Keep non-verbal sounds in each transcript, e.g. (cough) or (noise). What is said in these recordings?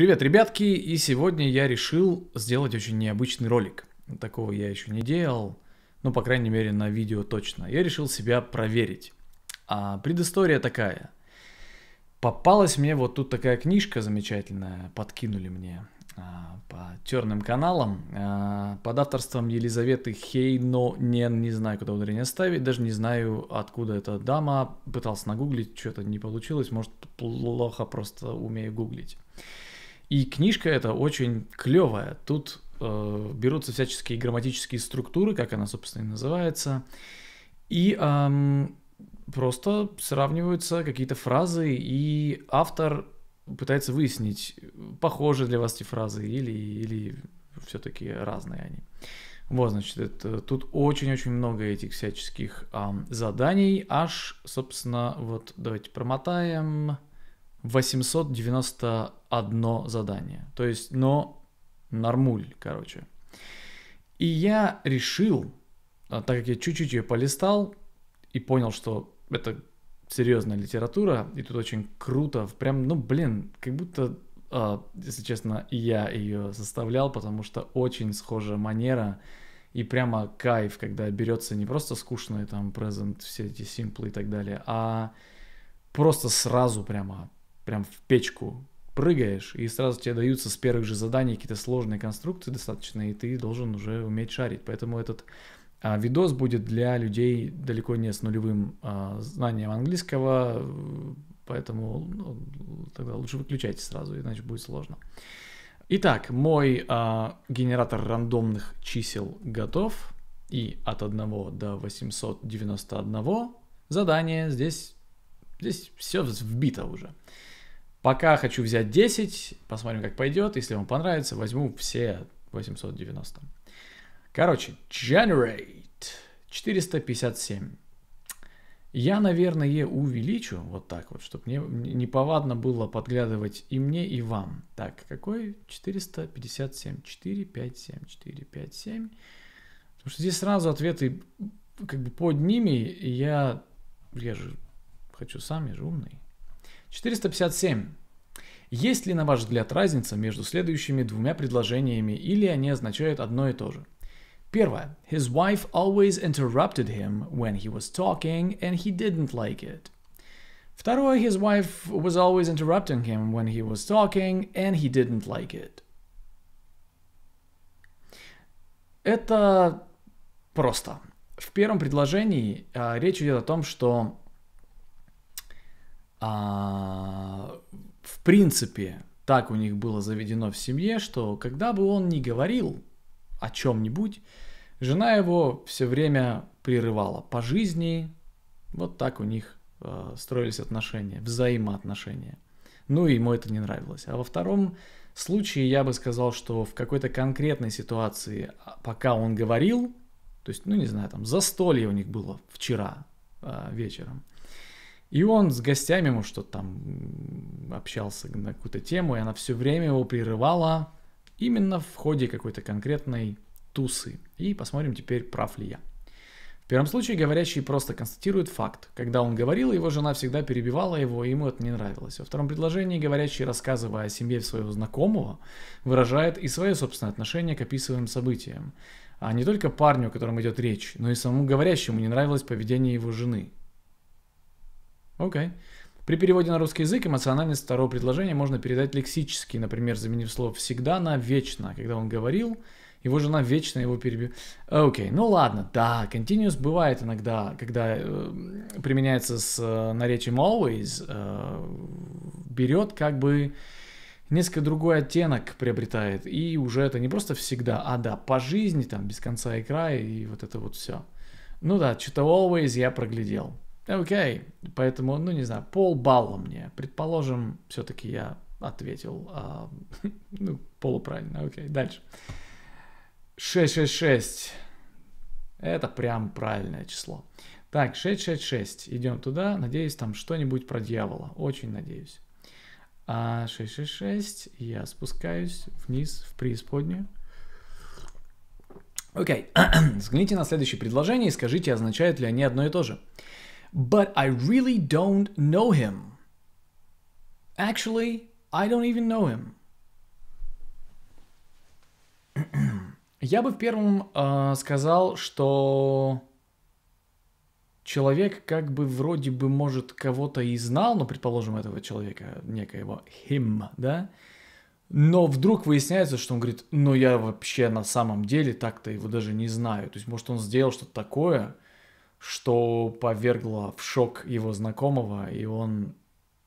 Привет, ребятки! И сегодня я решил сделать очень необычный ролик. Такого я еще не делал, ну, по крайней мере, на видео точно. Я решил себя проверить. А предыстория такая. Попалась мне вот тут такая книжка замечательная, подкинули мне а, по черным каналам а, под авторством Елизаветы Хейно Не не знаю, куда ударение ставить, даже не знаю, откуда эта дама, пытался нагуглить, что-то не получилось, может, плохо просто умею гуглить. И книжка эта очень клевая. Тут э, берутся всяческие грамматические структуры, как она, собственно, и называется. И эм, просто сравниваются какие-то фразы, и автор пытается выяснить, похожи для вас эти фразы или, или все-таки разные они. Вот, значит, это, тут очень-очень много этих всяческих эм, заданий. Аж, собственно, вот давайте промотаем. 891 задание. То есть, но нормуль, короче. И я решил, а, так как я чуть-чуть ее полистал и понял, что это серьезная литература, и тут очень круто, прям, ну, блин, как будто, а, если честно, я ее составлял, потому что очень схожа манера, и прямо кайф, когда берется не просто скучные там презент, все эти симплы и так далее, а просто сразу прямо прям в печку прыгаешь, и сразу тебе даются с первых же заданий какие-то сложные конструкции достаточно, и ты должен уже уметь шарить. Поэтому этот а, видос будет для людей далеко не с нулевым а, знанием английского, поэтому ну, тогда лучше выключайте сразу, иначе будет сложно. Итак, мой а, генератор рандомных чисел готов, и от 1 до 891 задание здесь, здесь все вбито уже. Пока хочу взять 10, посмотрим, как пойдет. Если вам понравится, возьму все 890. Короче, generate 457. Я, наверное, увеличу вот так вот, чтобы мне неповадно было подглядывать и мне, и вам. Так, какой? 457, 457, 457. Потому что здесь сразу ответы как бы под ними, и я, я же хочу сам, я же умный. 457. Есть ли, на ваш взгляд, разница между следующими двумя предложениями или они означают одно и то же? Первое. His wife always interrupted him when he was talking and he didn't like it. Второе. His wife was always interrupting him when he was talking and he didn't like it. Это просто. В первом предложении э, речь идет о том, что а, в принципе, так у них было заведено в семье, что когда бы он ни говорил о чем-нибудь, жена его все время прерывала по жизни. Вот так у них э, строились отношения, взаимоотношения. Ну, и ему это не нравилось. А во втором случае я бы сказал, что в какой-то конкретной ситуации, а, пока он говорил, то есть, ну, не знаю, там застолье у них было вчера э, вечером – и он с гостями, ему что-то там общался на какую-то тему, и она все время его прерывала именно в ходе какой-то конкретной тусы. И посмотрим теперь, прав ли я. В первом случае говорящий просто констатирует факт. Когда он говорил, его жена всегда перебивала его, и ему это не нравилось. Во втором предложении говорящий, рассказывая о семье своего знакомого, выражает и свое собственное отношение к описываемым событиям. А не только парню, о котором идет речь, но и самому говорящему не нравилось поведение его жены. Окей. Okay. При переводе на русский язык эмоциональность второго предложения можно передать лексически, например, заменив слово «всегда» на «вечно». Когда он говорил, его жена вечно его перебила. Окей, okay, ну ладно, да, continuous бывает иногда, когда э, применяется с э, наречием always, э, берет как бы несколько другой оттенок приобретает, и уже это не просто всегда, а да, по жизни, там, без конца и края, и вот это вот все. Ну да, что-то always я проглядел. Окей, okay. поэтому, ну не знаю, полбалла мне. Предположим, все-таки я ответил а, (laughs) ну, полуправильно. Окей, okay. дальше. 666. Это прям правильное число. Так, 666. Идем туда. Надеюсь, там что-нибудь про дьявола. Очень надеюсь. А 666. Я спускаюсь вниз в преисподнюю. Окей. Okay. (clears throat) Взгляните на следующее предложение и скажите, означают ли они одно и то же but I really don't know him. Actually, I don't even know him. (clears throat) Я бы в первом э, сказал, что человек как бы вроде бы, может, кого-то и знал, но, ну, предположим, этого человека, некоего him, да, но вдруг выясняется, что он говорит, ну я вообще на самом деле так-то его даже не знаю. То есть, может, он сделал что-то такое, что повергло в шок его знакомого, и он,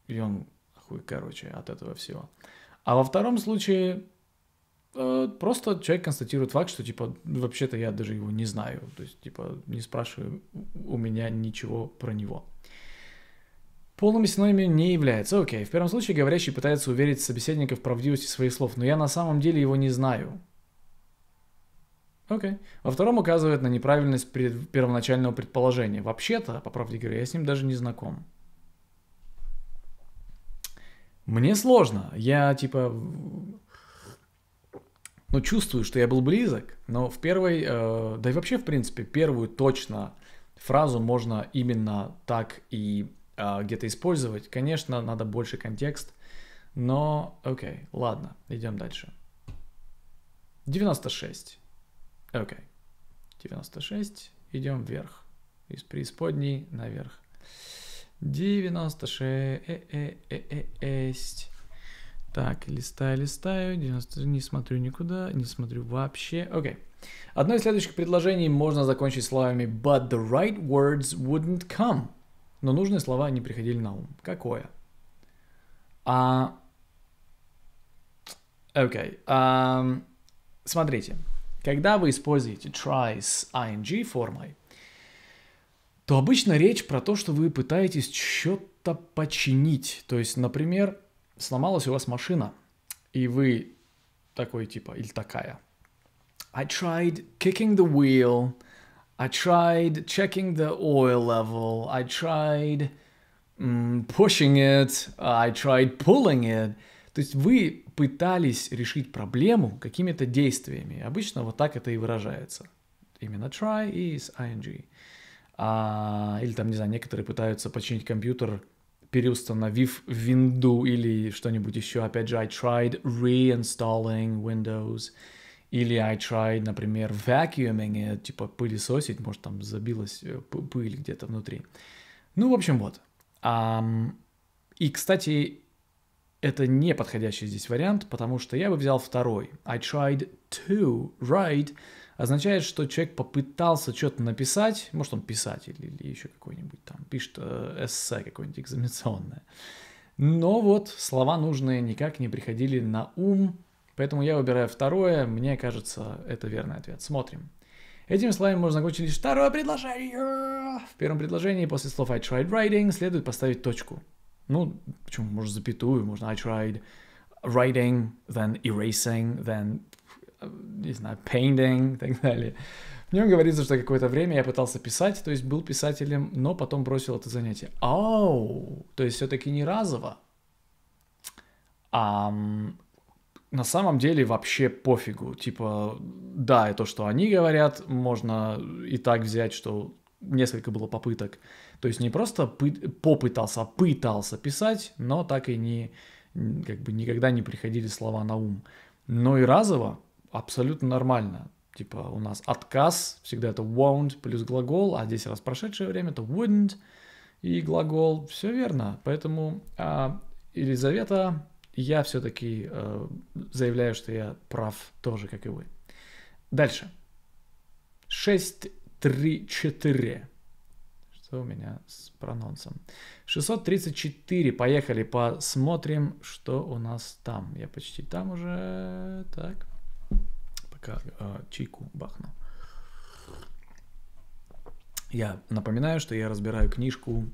и он хуй, короче, от этого всего. А во втором случае э, просто человек констатирует факт, что, типа, вообще-то я даже его не знаю, то есть, типа, не спрашиваю у меня ничего про него. Полным синонимом не является. Окей, в первом случае говорящий пытается уверить собеседника в правдивости своих слов, но я на самом деле его не знаю. Окей. Okay. Во втором указывает на неправильность пред... первоначального предположения. Вообще-то, по правде говоря, я с ним даже не знаком. Мне сложно. Я типа... Ну, чувствую, что я был близок, но в первой... Э, да и вообще, в принципе, первую точно фразу можно именно так и э, где-то использовать. Конечно, надо больше контекст, но... Окей, okay, ладно, идем дальше. 96. Окей. Okay. 96. Идем вверх. Из преисподней наверх. 96. Э так, листаю, листаю. 90, не смотрю никуда, не смотрю вообще. Окей. Okay. Одно из следующих предложений можно закончить словами «But the right words wouldn't come». Но нужные слова не приходили на ум. Какое? А... Окей. Okay. Um, Смотрите. Когда вы используете try с ing формой, то обычно речь про то, что вы пытаетесь что-то починить. То есть, например, сломалась у вас машина, и вы такой типа или такая. I tried kicking the wheel. I tried checking the oil level. I tried pushing it. I tried pulling it. То есть вы пытались решить проблему какими-то действиями. Обычно вот так это и выражается. Именно try и с ing. А, или там, не знаю, некоторые пытаются починить компьютер, переустановив винду или что-нибудь еще. Опять же, I tried reinstalling Windows. Или I tried, например, vacuuming it, типа пылесосить, может там забилась э, пыль где-то внутри. Ну, в общем, вот. Um, и, кстати, это не подходящий здесь вариант, потому что я бы взял второй. I tried to write означает, что человек попытался что-то написать, может он писатель или еще какой-нибудь там, пишет э, эссе какое-нибудь экзаменационное. Но вот слова нужные никак не приходили на ум, поэтому я выбираю второе, мне кажется, это верный ответ. Смотрим. Этими словами можно закончить лишь второе предложение. В первом предложении после слов I tried writing следует поставить точку. Ну, почему? Можно запятую, можно I tried writing, then erasing, then, э, не знаю, painting и так далее. В нем говорится, что какое-то время я пытался писать, то есть был писателем, но потом бросил это занятие. Оу, то есть все-таки не разово. А на самом деле вообще пофигу. Типа, да, и то, что они говорят, можно и так взять, что несколько было попыток. То есть не просто пы- попытался, а пытался писать, но так и не, как бы никогда не приходили слова на ум. Но и разово абсолютно нормально. Типа у нас отказ, всегда это won't плюс глагол, а здесь раз прошедшее время это wouldn't и глагол. Все верно. Поэтому а, Елизавета, я все-таки а, э, заявляю, что я прав тоже, как и вы. Дальше. шесть 634. Что у меня с прононсом? 634. Поехали, посмотрим, что у нас там. Я почти там уже. Так. Пока э, чайку бахну. Я напоминаю, что я разбираю книжку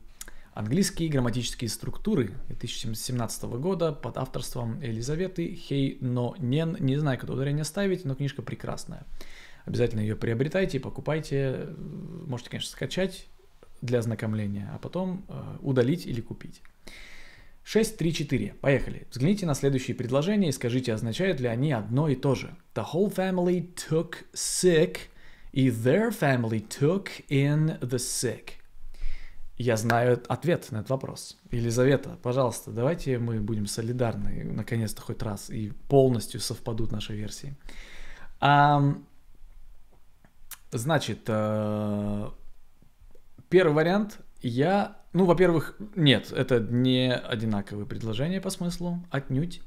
«Английские грамматические структуры» 2017 года под авторством Елизаветы Хей Но Нен. Не знаю, куда ударение ставить, но книжка прекрасная. Обязательно ее приобретайте, покупайте. Можете, конечно, скачать для ознакомления, а потом э, удалить или купить. 6.3.4. Поехали. Взгляните на следующие предложения и скажите, означают ли они одно и то же. The whole family took sick и their family took in the sick. Я знаю ответ на этот вопрос. Елизавета, пожалуйста, давайте мы будем солидарны, наконец-то хоть раз, и полностью совпадут наши версии. Um, Значит, э, первый вариант я... Ну, во-первых, нет, это не одинаковые предложения по смыслу, отнюдь.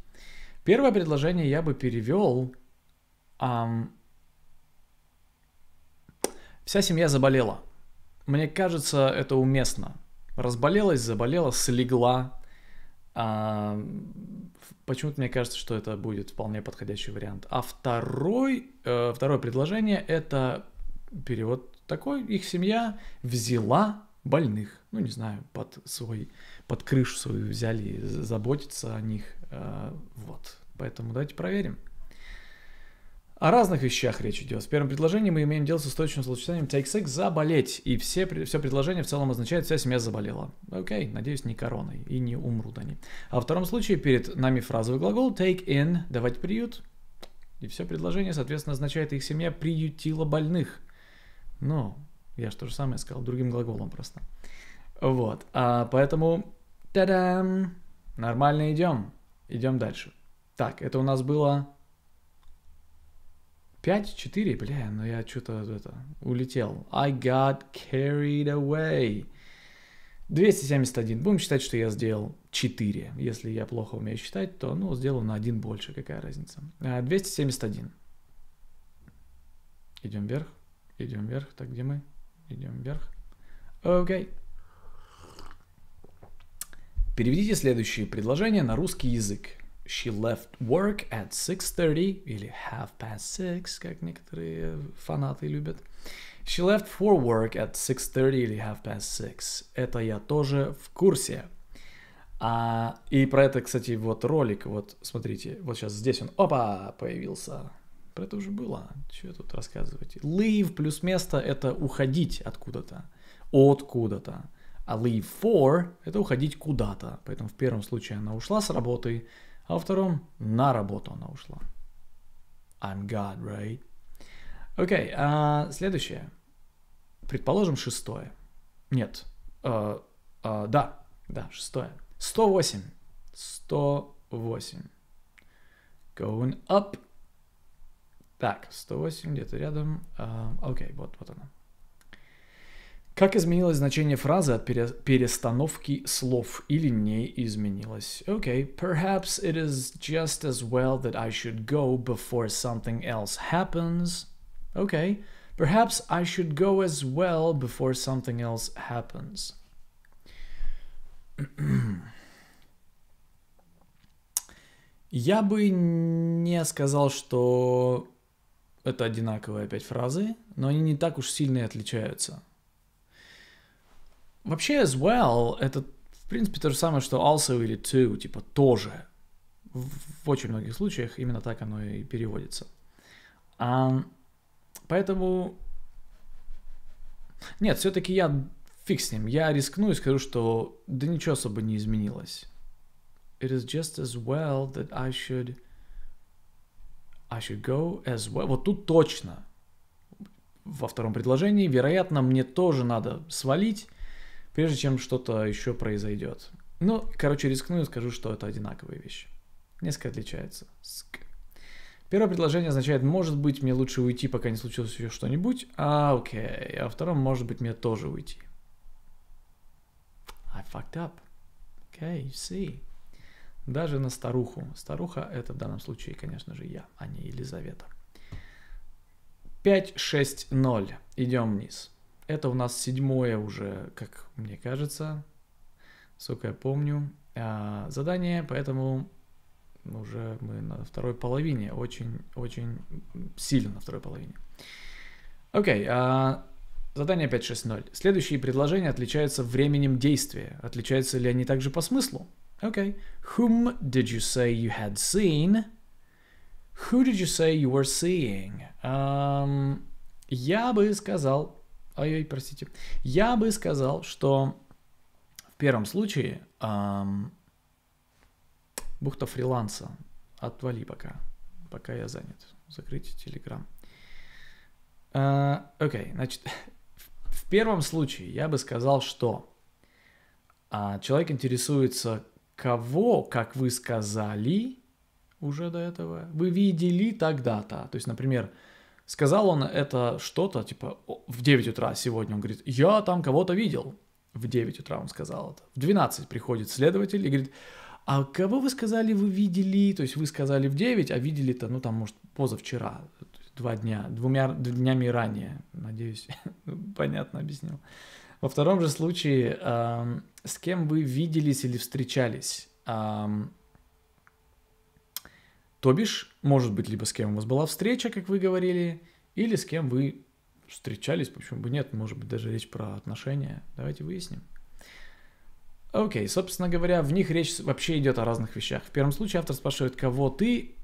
Первое предложение я бы перевел... Эм, вся семья заболела. Мне кажется, это уместно. Разболелась, заболела, слегла. Эм, почему-то мне кажется, что это будет вполне подходящий вариант. А второй, э, второе предложение это перевод такой, их семья взяла больных, ну не знаю, под свой, под крышу свою взяли, заботиться о них, э, вот. Поэтому давайте проверим. О разных вещах речь идет. В первом предложении мы имеем дело с источником словосочетанием take sick – заболеть. И все, все предложение в целом означает «вся семья заболела». Окей, okay, надеюсь, не короной и не умрут они. А во втором случае перед нами фразовый глагол take in – давать приют. И все предложение, соответственно, означает «их семья приютила больных». Ну, я же то же самое сказал, другим глаголом просто. Вот, а, поэтому, та-дам, нормально идем, идем дальше. Так, это у нас было 5, 4, бля, но ну я что-то это, улетел. I got carried away. 271. Будем считать, что я сделал 4. Если я плохо умею считать, то, ну, сделаю на один больше, какая разница. 271. А, идем вверх. Идем вверх. Так, где мы? Идем вверх. Окей. Okay. Переведите следующее предложение на русский язык. She left work at 6.30 или half past six, как некоторые фанаты любят. She left for work at 6.30 или half past six. Это я тоже в курсе. А, и про это, кстати, вот ролик, вот смотрите, вот сейчас здесь он, опа, появился. Про это уже было. Что тут рассказывать? Leave плюс место – это уходить откуда-то. Откуда-то. А leave for – это уходить куда-то. Поэтому в первом случае она ушла с работы, а во втором – на работу она ушла. I'm God, right? Окей, okay, а следующее. Предположим, шестое. Нет. А, а, да, да, шестое. 108. 108. Going up – так, 108 где-то рядом. А, окей, вот, вот оно. Как изменилось значение фразы от перестановки слов или не изменилось? Okay, perhaps it is just as well that I should go before something else happens. Okay, perhaps I should go as well before something else happens. Я бы не сказал, что это одинаковые опять фразы, но они не так уж сильно и отличаются. Вообще, as well, это, в принципе, то же самое, что also или to, типа тоже. В, в очень многих случаях именно так оно и переводится. А, поэтому... Нет, все-таки я фиг с ним. Я рискну и скажу, что да ничего особо не изменилось. It is just as well that I should... I should go as well. Вот тут точно. Во втором предложении, вероятно, мне тоже надо свалить, прежде чем что-то еще произойдет. Ну, короче, рискну и скажу, что это одинаковые вещи. Несколько отличается. Ск. Первое предложение означает, может быть, мне лучше уйти, пока не случилось еще что-нибудь. А, окей. А втором, может быть, мне тоже уйти. I fucked up. Okay, you see даже на старуху. Старуха – это в данном случае, конечно же, я, а не Елизавета. 5, 6, 0. Идем вниз. Это у нас седьмое уже, как мне кажется, сколько я помню, а, задание, поэтому уже мы на второй половине, очень-очень сильно на второй половине. Окей, okay, а, задание 5.6.0. Следующие предложения отличаются временем действия. Отличаются ли они также по смыслу? Okay. Whom did you say you had seen? Who did you say you were seeing? Um, я бы сказал... Ой-ой, простите. Я бы сказал, что в первом случае um, бухта фриланса. Отвали пока. Пока я занят. Закрыть телеграм. Окей, uh, okay, значит, (laughs) в первом случае я бы сказал, что uh, человек интересуется кого, как вы сказали уже до этого, вы видели тогда-то. То есть, например, сказал он это что-то, типа, в 9 утра сегодня, он говорит, я там кого-то видел. В 9 утра он сказал это. В 12 приходит следователь и говорит, а кого вы сказали, вы видели? То есть вы сказали в 9, а видели-то, ну там, может, позавчера, два дня, двумя днями ранее. Надеюсь, (laughs) ну, понятно объяснил. Во втором же случае, э, с кем вы виделись или встречались? Э, то бишь, может быть, либо с кем у вас была встреча, как вы говорили, или с кем вы встречались, почему бы нет, может быть, даже речь про отношения. Давайте выясним. Окей, okay, собственно говоря, в них речь вообще идет о разных вещах. В первом случае автор спрашивает, кого ты,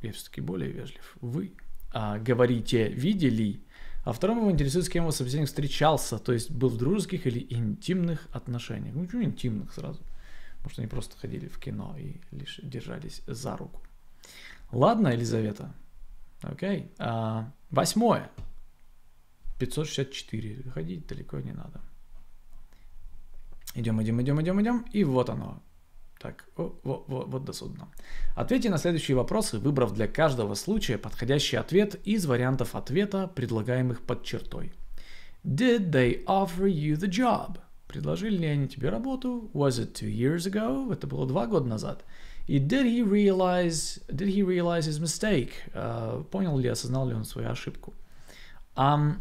я все-таки более вежлив, вы а, говорите, видели, а второму его интересует, с кем его собеседник встречался, то есть был в дружеских или интимных отношениях. Ну, чего интимных сразу? Может, они просто ходили в кино и лишь держались за руку. Ладно, Елизавета. Окей. А, восьмое. 564. Ходить далеко не надо. Идем, идем, идем, идем, идем. И вот оно. Так, о, о, вот до судна. Ответьте на следующие вопросы, выбрав для каждого случая подходящий ответ из вариантов ответа, предлагаемых под чертой. Did they offer you the job? Предложили ли они тебе работу? Was it two years ago? Это было два года назад. И did he realize, did he realize his mistake? Uh, понял ли, осознал ли он свою ошибку? Um,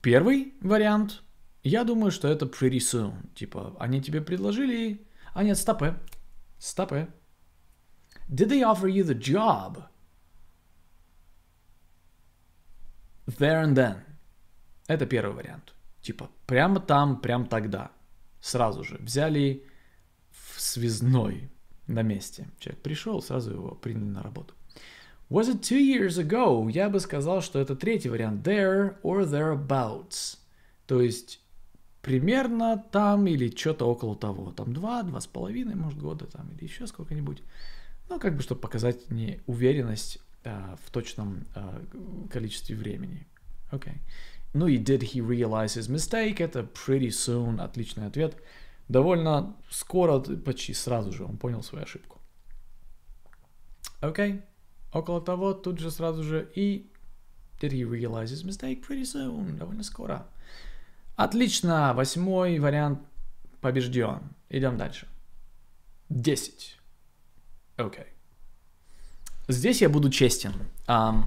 первый вариант. Я думаю, что это pretty soon. Типа, они тебе предложили а нет, стопы. Стопы. Did they offer you the job? There and then. Это первый вариант. Типа, прямо там, прямо тогда. Сразу же. Взяли в связной на месте. Человек пришел, сразу его приняли на работу. Was it two years ago? Я бы сказал, что это третий вариант. There or thereabouts. То есть примерно там или что-то около того, там два, два с половиной, может, года там или еще сколько-нибудь. Ну, как бы, чтобы показать неуверенность э, в точном э, количестве времени. Окей. Okay. Ну и did he realize his mistake? Это pretty soon, отличный ответ. Довольно скоро, почти сразу же он понял свою ошибку. Окей. Okay. Около того, тут же сразу же и did he realize his mistake? Pretty soon, довольно скоро. Отлично, восьмой вариант побежден. Идем дальше. Десять. Окей. Okay. Здесь я буду честен. Um,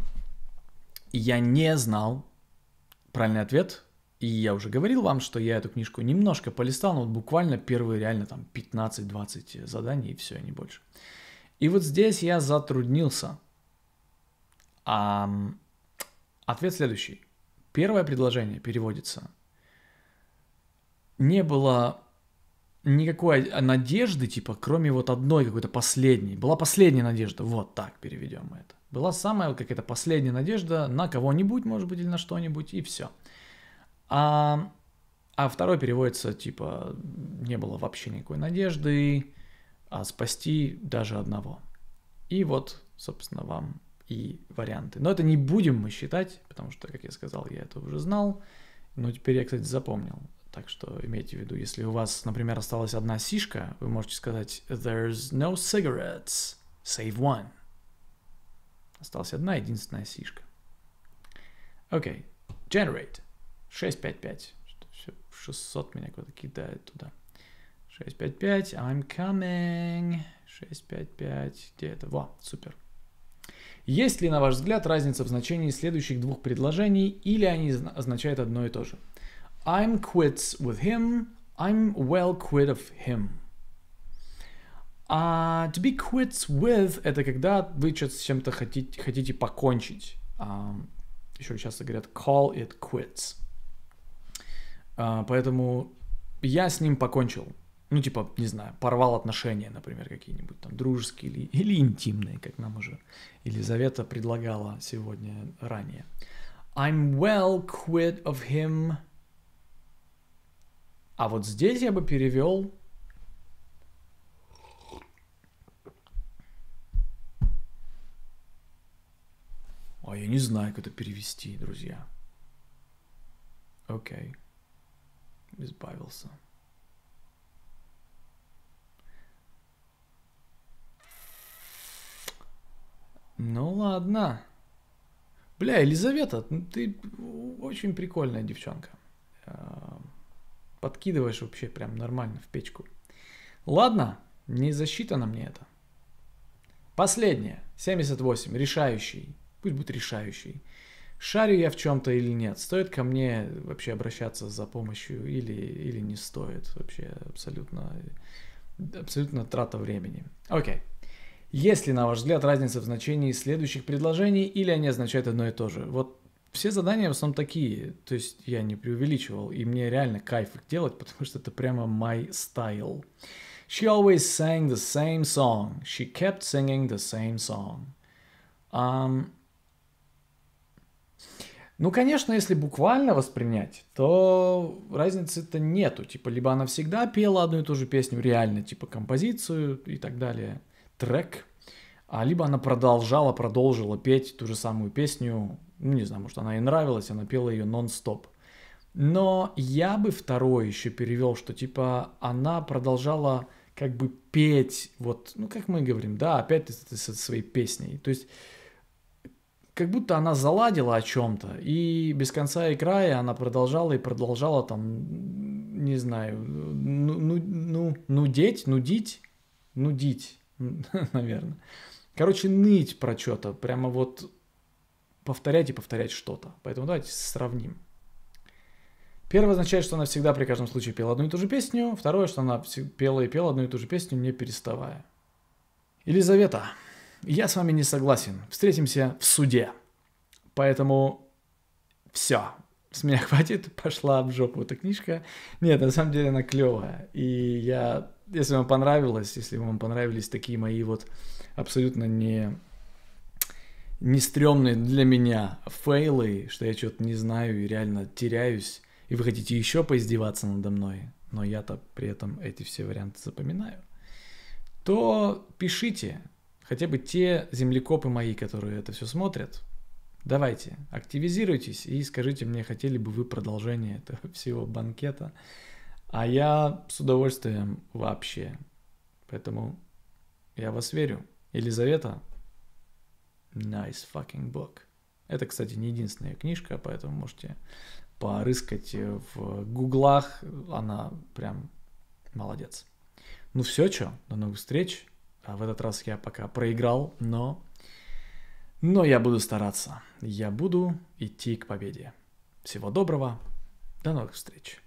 я не знал правильный ответ. И я уже говорил вам, что я эту книжку немножко полистал, но вот буквально первые реально там 15-20 заданий и все, и не больше. И вот здесь я затруднился. Um, ответ следующий. Первое предложение переводится не было никакой надежды, типа, кроме вот одной какой-то последней. Была последняя надежда, вот так переведем мы это. Была самая какая-то последняя надежда на кого-нибудь, может быть, или на что-нибудь, и все. А, а второй переводится, типа, не было вообще никакой надежды а спасти даже одного. И вот, собственно, вам и варианты. Но это не будем мы считать, потому что, как я сказал, я это уже знал. Но теперь я, кстати, запомнил. Так что имейте в виду, если у вас, например, осталась одна сишка, вы можете сказать «There's no cigarettes, save one». Осталась одна единственная сишка. Окей, okay. generate 655. 600 меня куда-то кидает туда. 655, I'm coming. 655, где это? Во, супер. Есть ли, на ваш взгляд, разница в значении следующих двух предложений или они означают одно и то же? I'm quits with him. I'm well quit of him. А to be quits with – это когда вы что-то с чем-то хотите, хотите покончить. Um, а, еще часто говорят call it quits. Uh, поэтому я с ним покончил. Ну, типа, не знаю, порвал отношения, например, какие-нибудь там дружеские или, или интимные, как нам уже Елизавета предлагала сегодня ранее. I'm well quit of him – а вот здесь я бы перевел А я не знаю, как это перевести, друзья. Окей. Избавился. Ну ладно. Бля, Елизавета, ну ты очень прикольная девчонка подкидываешь вообще прям нормально в печку. Ладно, не засчитано мне это. Последнее, 78, решающий. Пусть будет решающий. Шарю я в чем-то или нет? Стоит ко мне вообще обращаться за помощью или, или не стоит? Вообще абсолютно, абсолютно трата времени. Окей. Okay. Есть ли, на ваш взгляд, разница в значении следующих предложений или они означают одно и то же? Вот все задания в основном такие, то есть я не преувеличивал, и мне реально кайф их делать, потому что это прямо my style. She always sang the same song. She kept singing the same song. Um, ну, конечно, если буквально воспринять, то разницы-то нету. Типа, либо она всегда пела одну и ту же песню, реально, типа, композицию и так далее, трек, а либо она продолжала, продолжила петь ту же самую песню ну, не знаю, может, она ей нравилась, она пела ее нон-стоп. Но я бы второй еще перевел, что типа она продолжала как бы петь, вот, ну, как мы говорим, да, опять это со своей песней. То есть, как будто она заладила о чем-то, и без конца и края она продолжала и продолжала там, не знаю, ну, ну, ну нудеть, нудить, нудить, (laughs) наверное. Короче, ныть про что-то, прямо вот повторять и повторять что-то. Поэтому давайте сравним. Первое означает, что она всегда при каждом случае пела одну и ту же песню. Второе, что она пела и пела одну и ту же песню, не переставая. Елизавета, я с вами не согласен. Встретимся в суде. Поэтому все. С меня (laughs) хватит, пошла в жопу эта книжка. Нет, на самом деле она клевая. И я, если вам понравилось, если вам понравились такие мои вот абсолютно не не стрёмные для меня фейлы, что я что-то не знаю и реально теряюсь, и вы хотите еще поиздеваться надо мной, но я-то при этом эти все варианты запоминаю, то пишите, хотя бы те землекопы мои, которые это все смотрят, давайте, активизируйтесь и скажите мне, хотели бы вы продолжение этого (laughs) всего банкета, а я с удовольствием вообще. Поэтому я вас верю. Елизавета, Nice fucking book. Это, кстати, не единственная книжка, поэтому можете порыскать э, в гуглах. Она прям молодец. Ну все, что, до новых встреч. А в этот раз я пока проиграл, но... Но я буду стараться. Я буду идти к победе. Всего доброго. До новых встреч.